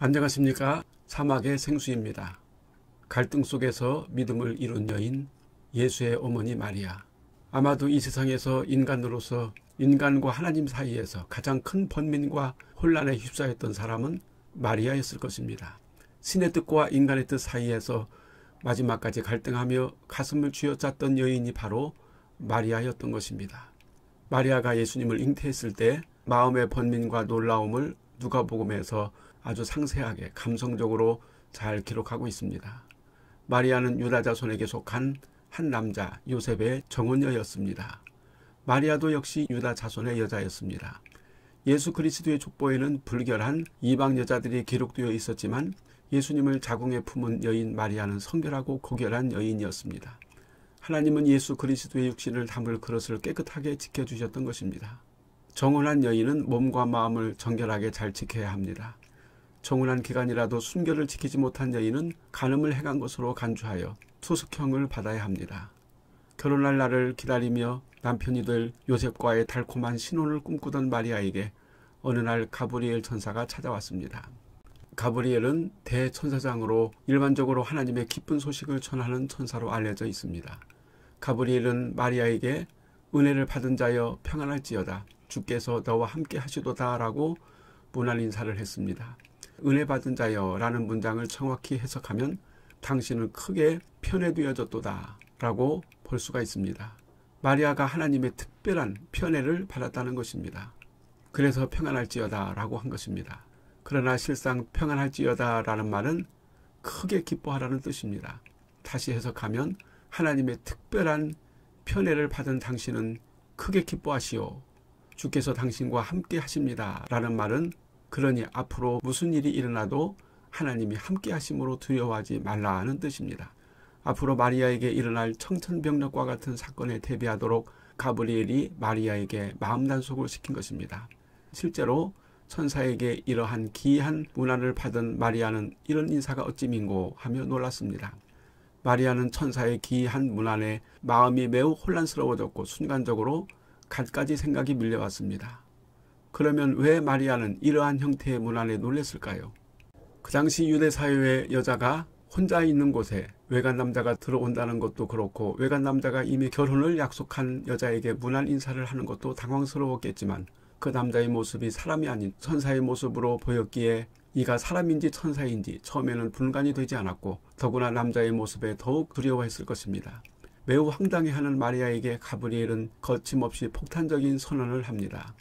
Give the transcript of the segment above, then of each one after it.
안녕하십니까 사막의 생수입니다. 갈등 속에서 믿음을 이룬 여인 예수의 어머니 마리아 아마도 이 세상에서 인간으로서 인간과 하나님 사이에서 가장 큰 번민과 혼란에 휩싸였던 사람은 마리아였을 것입니다. 신의 뜻과 인간의 뜻 사이에서 마지막까지 갈등하며 가슴을 쥐어짰던 여인이 바로 마리아였던 것입니다. 마리아가 예수님을 잉태했을 때 마음의 번민과 놀라움을 누가복음에서 아주 상세하게 감성적으로 잘 기록하고 있습니다. 마리아는 유다 자손에게 속한 한 남자 요셉의 정혼녀였습니다. 마리아도 역시 유다 자손의 여자였습니다. 예수 그리스도의 족보에는 불결한 이방 여자들이 기록되어 있었지만 예수님을 자궁에 품은 여인 마리아는 성결하고 고결한 여인이었습니다. 하나님은 예수 그리스도의 육신을 담을 그릇을 깨끗하게 지켜주셨던 것입니다. 정혼한 여인은 몸과 마음을 정결하게 잘 지켜야 합니다. 정운한 기간이라도 순결을 지키지 못한 여인은 간음을 행한 것으로 간주하여 소속형을 받아야 합니다. 결혼할 날을 기다리며 남편이 될 요셉과의 달콤한 신혼을 꿈꾸던 마리아에게 어느 날 가브리엘 천사가 찾아왔습니다. 가브리엘은 대천사장으로 일반적으로 하나님의 기쁜 소식을 전하는 천사로 알려져 있습니다. 가브리엘은 마리아에게 은혜를 받은 자여 평안할지어다 주께서 너와 함께 하시도다라고 무난 인사를 했습니다. 은혜 받은 자여라는 문장을 정확히 해석하면 당신은 크게 편에 되어졌도다라고볼 수가 있습니다. 마리아가 하나님의 특별한 편애를 받았다는 것입니다. 그래서 평안할지어다라고 한 것입니다. 그러나 실상 평안할지어다라는 말은 크게 기뻐하라는 뜻입니다. 다시 해석하면 하나님의 특별한 편애를 받은 당신은 크게 기뻐하시오. 주께서 당신과 함께 하십니다. 라는 말은 그러니 앞으로 무슨 일이 일어나도 하나님이 함께 하심으로 두려워하지 말라 하는 뜻입니다. 앞으로 마리아에게 일어날 청천벽력과 같은 사건에 대비하도록 가브리엘이 마리아에게 마음 단속을 시킨 것입니다. 실제로 천사에게 이러한 기이한 문안을 받은 마리아는 이런 인사가 어찌 민고 하며 놀랐습니다. 마리아는 천사의 기이한 문안에 마음이 매우 혼란스러워졌고 순간적으로 갖가지 생각이 밀려왔습니다. 그러면 왜 마리아는 이러한 형태의 문안에 놀랬을까요그 당시 유대 사회의 여자가 혼자 있는 곳에 외간 남자가 들어온다는 것도 그렇고 외간 남자가 이미 결혼을 약속한 여자에게 문안 인사를 하는 것도 당황스러웠겠지만 그 남자의 모습이 사람이 아닌 천사의 모습으로 보였기에 이가 사람인지 천사인지 처음에는 분간이 되지 않았고 더구나 남자의 모습에 더욱 두려워했을 것입니다. 매우 황당해하는 마리아에게 가브리엘은 거침없이 폭탄적인 선언을 합니다.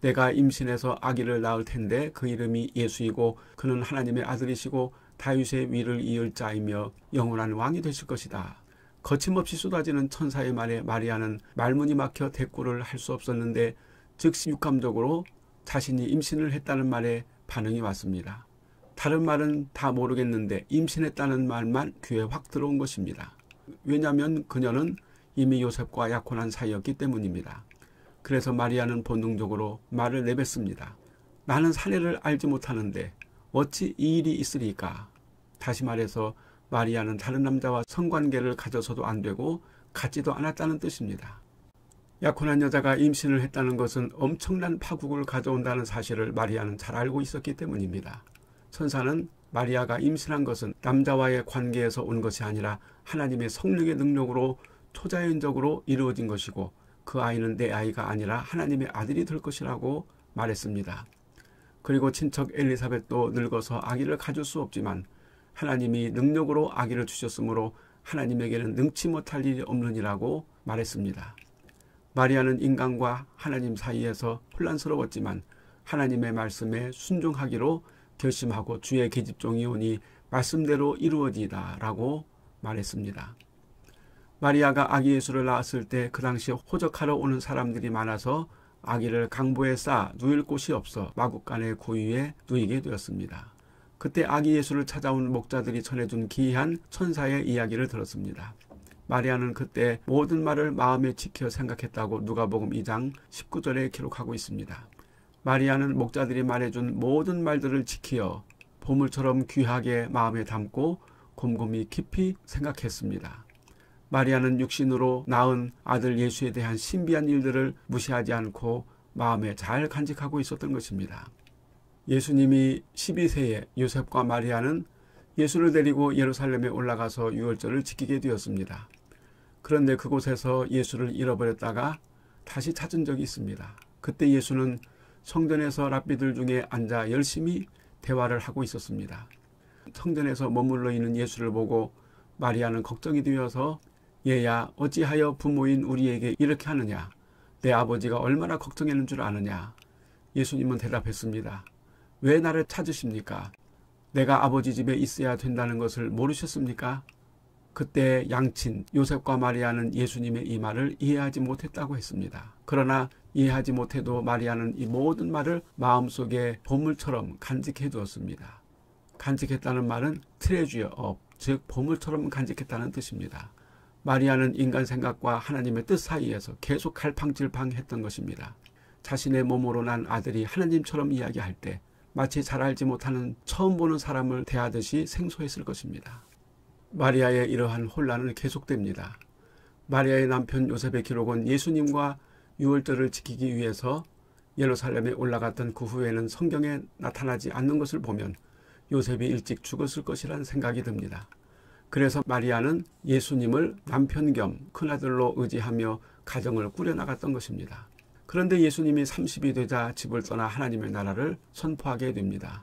내가 임신해서 아기를 낳을 텐데 그 이름이 예수이고 그는 하나님의 아들이시고 다윗의 위를 이을 자이며 영원한 왕이 되실 것이다. 거침없이 쏟아지는 천사의 말에 마리아는 말문이 막혀 대꾸를 할 수 없었는데 즉시 육감적으로 자신이 임신을 했다는 말에 반응이 왔습니다. 다른 말은 다 모르겠는데 임신했다는 말만 귀에 확 들어온 것입니다. 왜냐하면 그녀는 이미 요셉과 약혼한 사이였기 때문입니다. 그래서 마리아는 본능적으로 말을 내뱉습니다. 나는 사례를 알지 못하는데 어찌 이 일이 있으리까? 다시 말해서 마리아는 다른 남자와 성관계를 가져서도 안 되고 갖지도 않았다는 뜻입니다. 약혼한 여자가 임신을 했다는 것은 엄청난 파국을 가져온다는 사실을 마리아는 잘 알고 있었기 때문입니다. 천사는 마리아가 임신한 것은 남자와의 관계에서 온 것이 아니라 하나님의 성령의 능력으로 초자연적으로 이루어진 것이고 그 아이는 내 아이가 아니라 하나님의 아들이 될 것이라고 말했습니다. 그리고 친척 엘리사벳도 늙어서 아기를 가질 수 없지만 하나님이 능력으로 아기를 주셨으므로 하나님에게는 능치 못할 일이 없느니라고 말했습니다. 마리아는 인간과 하나님 사이에서 혼란스러웠지만 하나님의 말씀에 순종하기로 결심하고 주의 계집종이 오니 말씀대로 이루어지다라고 말했습니다. 마리아가 아기 예수를 낳았을 때 그 당시 호적하러 오는 사람들이 많아서 아기를 강보에 싸 누일 곳이 없어 마국간의 고유에 누이게 되었습니다. 그때 아기 예수를 찾아온 목자들이 전해준 기이한 천사의 이야기를 들었습니다. 마리아는 그때 모든 말을 마음에 지켜 생각했다고 누가복음 2장 19절에 기록하고 있습니다. 마리아는 목자들이 말해준 모든 말들을 지키어 보물처럼 귀하게 마음에 담고 곰곰이 깊이 생각했습니다. 마리아는 육신으로 낳은 아들 예수에 대한 신비한 일들을 무시하지 않고 마음에 잘 간직하고 있었던 것입니다. 예수님이 12세에 요셉과 마리아는 예수를 데리고 예루살렘에 올라가서 유월절을 지키게 되었습니다. 그런데 그곳에서 예수를 잃어버렸다가 다시 찾은 적이 있습니다. 그때 예수는 성전에서 랍비들 중에 앉아 열심히 대화를 하고 있었습니다. 성전에서 머물러 있는 예수를 보고 마리아는 걱정이 되어서 얘야 어찌하여 부모인 우리에게 이렇게 하느냐 내 아버지가 얼마나 걱정했는 줄 아느냐 예수님은 대답했습니다. 왜 나를 찾으십니까? 내가 아버지 집에 있어야 된다는 것을 모르셨습니까? 그때 양친 요셉과 마리아는 예수님의 이 말을 이해하지 못했다고 했습니다. 그러나 이해하지 못해도 마리아는 이 모든 말을 마음속에 보물처럼 간직해 두었습니다. 간직했다는 말은 트레주어 업, 즉 보물처럼 간직했다는 뜻입니다. 마리아는 인간 생각과 하나님의 뜻 사이에서 계속 갈팡질팡했던 것입니다. 자신의 몸으로 난 아들이 하나님처럼 이야기할 때 마치 잘 알지 못하는 처음 보는 사람을 대하듯이 생소했을 것입니다. 마리아의 이러한 혼란은 계속됩니다. 마리아의 남편 요셉의 기록은 예수님과 유월절을 지키기 위해서 예루살렘에 올라갔던 그 후에는 성경에 나타나지 않는 것을 보면 요셉이 일찍 죽었을 것이라 생각이 듭니다. 그래서 마리아는 예수님을 남편 겸 큰아들로 의지하며 가정을 꾸려나갔던 것입니다. 그런데 예수님이 30이 되자 집을 떠나 하나님의 나라를 선포하게 됩니다.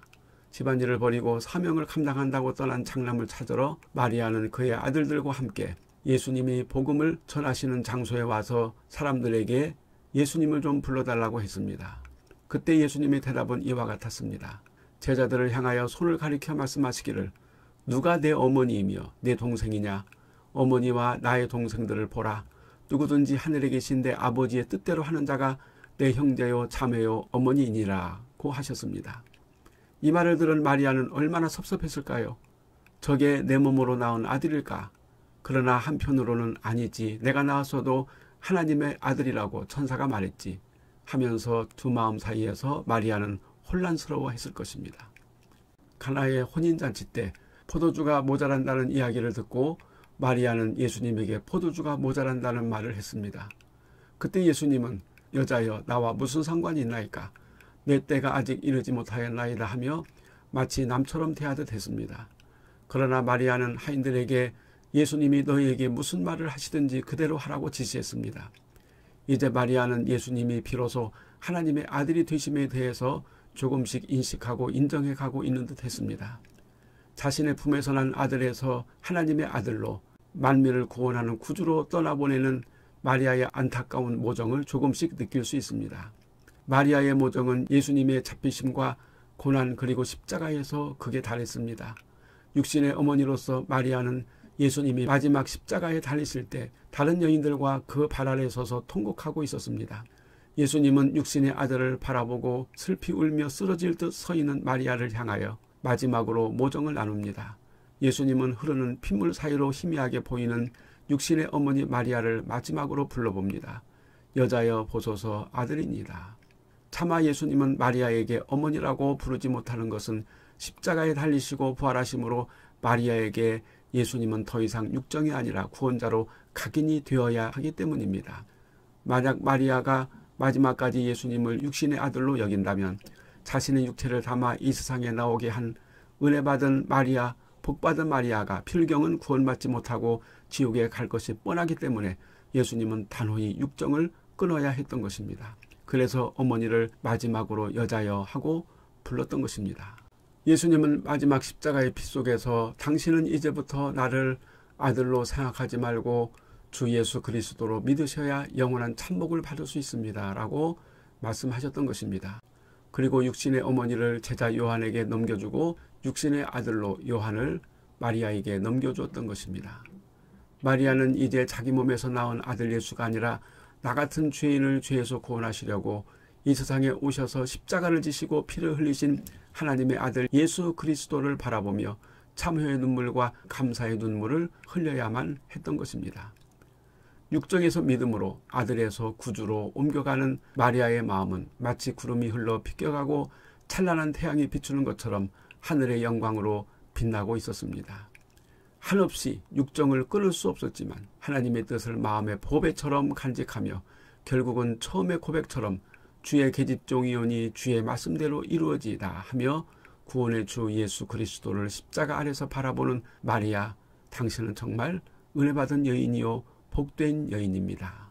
집안일을 버리고 사명을 감당한다고 떠난 장남을 찾으러 마리아는 그의 아들들과 함께 예수님이 복음을 전하시는 장소에 와서 사람들에게 예수님을 좀 불러달라고 했습니다. 그때 예수님의 대답은 이와 같았습니다. 제자들을 향하여 손을 가리켜 말씀하시기를 누가 내 어머니이며 내 동생이냐? 어머니와 나의 동생들을 보라. 누구든지 하늘에 계신 내 아버지의 뜻대로 하는 자가 내 형제요 자매요 어머니이니라고 하셨습니다. 이 말을 들은 마리아는 얼마나 섭섭했을까요? 저게 내 몸으로 나온 아들일까? 그러나 한편으로는 아니지. 내가 나왔어도 하나님의 아들이라고 천사가 말했지. 하면서 두 마음 사이에서 마리아는 혼란스러워 했을 것입니다. 가나의 혼인잔치 때 포도주가 모자란다는 이야기를 듣고 마리아는 예수님에게 포도주가 모자란다는 말을 했습니다. 그때 예수님은 여자여 나와 무슨 상관이 있나이까 내 때가 아직 이르지 못하였나이다 하며 마치 남처럼 대하듯 했습니다. 그러나 마리아는 하인들에게 예수님이 너희에게 무슨 말을 하시든지 그대로 하라고 지시했습니다. 이제 마리아는 예수님이 비로소 하나님의 아들이 되심에 대해서 조금씩 인식하고 인정해 가고 있는 듯 했습니다. 자신의 품에서 난 아들에서 하나님의 아들로 만민을 구원하는 구주로 떠나보내는 마리아의 안타까운 모정을 조금씩 느낄 수 있습니다. 마리아의 모정은 예수님의 잡히심과 고난 그리고 십자가에서 극에 달했습니다. 육신의 어머니로서 마리아는 예수님이 마지막 십자가에 달리실 때 다른 여인들과 그 발 아래 서서 통곡하고 있었습니다. 예수님은 육신의 아들을 바라보고 슬피 울며 쓰러질 듯 서 있는 마리아를 향하여 마지막으로 모종을 나눕니다. 예수님은 흐르는 핏물 사이로 희미하게 보이는 육신의 어머니 마리아를 마지막으로 불러봅니다. 여자여 보소서 아들입니다. 차마 예수님은 마리아에게 어머니라고 부르지 못하는 것은 십자가에 달리시고 부활하심으로 마리아에게 예수님은 더 이상 육정이 아니라 구원자로 각인이 되어야 하기 때문입니다. 만약 마리아가 마지막까지 예수님을 육신의 아들로 여긴다면 자신의 육체를 담아 이 세상에 나오게 한 은혜 받은 마리아, 복 받은 마리아가 필경은 구원받지 못하고 지옥에 갈 것이 뻔하기 때문에 예수님은 단호히 육정을 끊어야 했던 것입니다. 그래서 어머니를 마지막으로 여자여 하고 불렀던 것입니다. 예수님은 마지막 십자가의 피 속에서 당신은 이제부터 나를 아들로 생각하지 말고 주 예수 그리스도로 믿으셔야 영원한 참복을 받을 수 있습니다. 라고 말씀하셨던 것입니다. 그리고 육신의 어머니를 제자 요한에게 넘겨주고 육신의 아들로 요한을 마리아에게 넘겨주었던 것입니다. 마리아는 이제 자기 몸에서 나온 아들 예수가 아니라 나 같은 죄인을 죄에서 구원하시려고 이 세상에 오셔서 십자가를 지시고 피를 흘리신 하나님의 아들 예수 그리스도를 바라보며 참회의 눈물과 감사의 눈물을 흘려야만 했던 것입니다. 육정에서 믿음으로 아들에서 구주로 옮겨가는 마리아의 마음은 마치 구름이 흘러 비껴가고 찬란한 태양이 비추는 것처럼 하늘의 영광으로 빛나고 있었습니다. 한없이 육정을 끊을 수 없었지만 하나님의 뜻을 마음의 보배처럼 간직하며 결국은 처음의 고백처럼 주의 계집종이오니 주의 말씀대로 이루어지다 하며 구원의 주 예수 그리스도를 십자가 아래서 바라보는 마리아 당신은 정말 은혜받은 여인이요 복된 여인입니다.